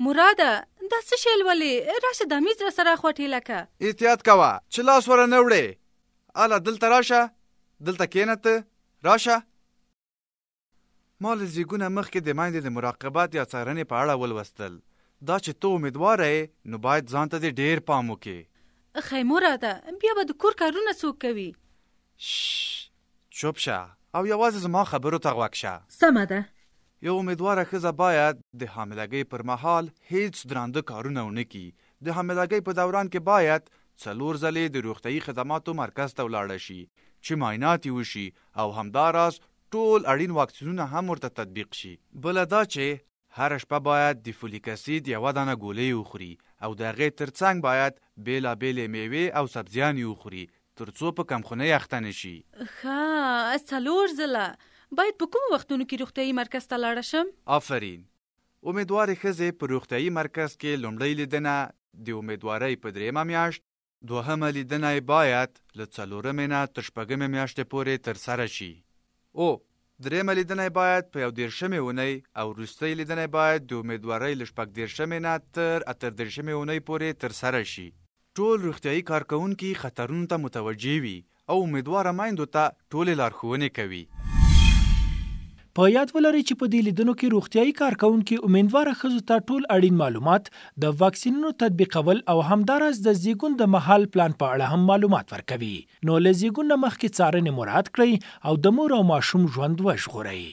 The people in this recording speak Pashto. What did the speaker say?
مراده دا څه شی ولې راشه د میز را سره خوټی لکه احتیاط کوه چې لاس ور نه وړې اله دلته راشه دلته کینت راشه مال زیګونه مخکې د مایندې د مراقبت یا څارنې په اړه ولوستل دا چې ته امیدوار یې نو باید ځان ته ډیر پام وکې خیموره ده بیا به د کور کارونه څوک کوي چوب شه او یوازې زما خبرو ته غوږ شه سمه ده یو امیدواره خزه باید د حاملګۍ پر مهال هیڅ درانده کارونه ونه کړي د حاملګۍ په دوران کې باید څلور ځلې د روغتیايي خدماتو مرکز ته ولاړ شي چې معاینات وشي او همداراز ټول اړین واکسینونه هم ورته تطبیق شي بل دا چې هر شپه باید د فولیک اسید یو دانه ګولې وخوري او د غې ترڅنګ باید بیلابېلې میوې او سبزیان وخوري ترڅو په کمخونه یختنه شي ها څلور ځله باید په کوم وختونو کې روغتیاي مرکز ته لاړ شم آفرین امیدوار خزه په روغتیاي مرکز کې لومړی لیدنه د امیدوارۍ په دریمه میاشت دوهمه لیدنه باید له څلورمې نه تر شپږمې میاشتې پورې ترسره شي او درېمه لیدنه باید په یو دیرشمې اونۍ او وروستۍ لیدنه باید د امیدوارۍ له شپږ دیرشمې نه تر اتر دیرشمې اونۍ پورې ترسره شي ټول روغتیايي کارکوونکي خطرونو ته متوجه وي او امیدواره میندو ته ټولې لارښوونې کوي په یاد ولرئ چې په دې لیدنو کې روغتیايي کارکونکو امیدوار خزو ته ټول اړین معلومات د واکسینونو تطبیقول او همدارس د زیګون د محل پلان په اړه هم معلومات ورکوي نو لزیګون مخکې څارنې مراد کړئ او د مور او ماشوم ژوند وژغورئ